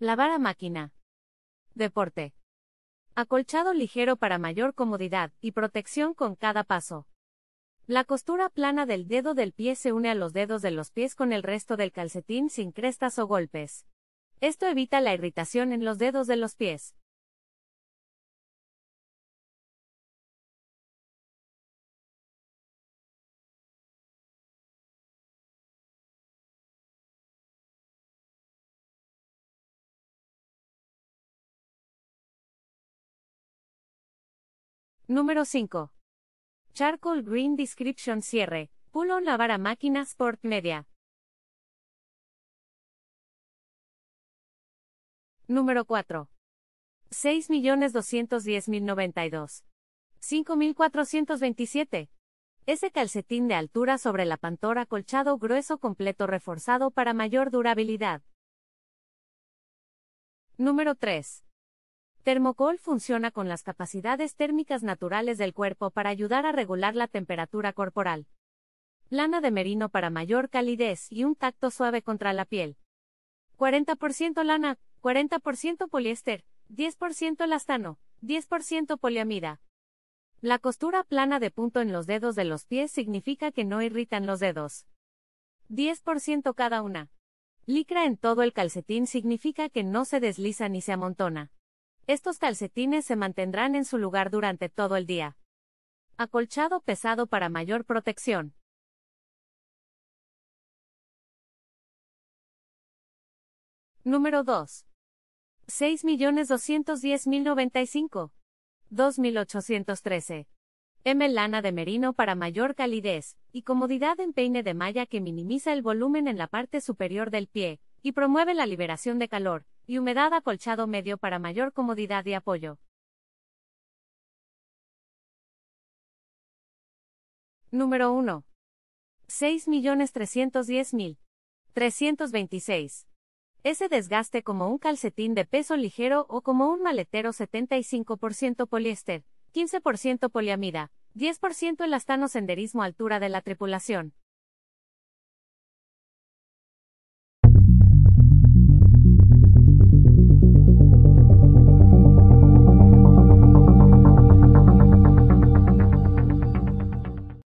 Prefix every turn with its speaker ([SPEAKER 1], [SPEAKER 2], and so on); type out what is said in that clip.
[SPEAKER 1] Lavar a máquina. Deporte. Acolchado ligero para mayor comodidad y protección con cada paso. La costura plana del dedo del pie se une a los dedos de los
[SPEAKER 2] pies con el resto del calcetín sin crestas o golpes. Esto evita la irritación en los dedos de los pies. Número 5. Charcoal Green Description Cierre. Pull on Lavara máquina Sport Media. Número 4. 6.210.092.
[SPEAKER 1] 5.427. Ese calcetín de altura sobre la pantora colchado grueso completo reforzado para mayor durabilidad. Número 3. Termocol funciona con las capacidades térmicas naturales del cuerpo para ayudar a regular la temperatura corporal. Lana de merino para mayor calidez y un tacto suave contra la piel. 40% lana, 40% poliéster, 10% elastano, 10% poliamida. La costura plana de punto en los dedos de los pies significa que no irritan los dedos. 10% cada una. Licra en todo el calcetín significa que no se desliza ni se amontona. Estos calcetines se mantendrán en su lugar durante todo el día.
[SPEAKER 2] Acolchado pesado para mayor protección. Número 2. 6.210.095. 2.813.
[SPEAKER 1] M lana de merino para mayor calidez y comodidad en peine de malla que minimiza el volumen en la parte superior del pie y promueve la liberación de calor, y humedad acolchado
[SPEAKER 2] medio para mayor comodidad y apoyo. Número 1.
[SPEAKER 1] 6.310.326. Ese desgaste como un calcetín de peso ligero o como un maletero 75% poliéster, 15% poliamida, 10% elastano senderismo altura de la tripulación.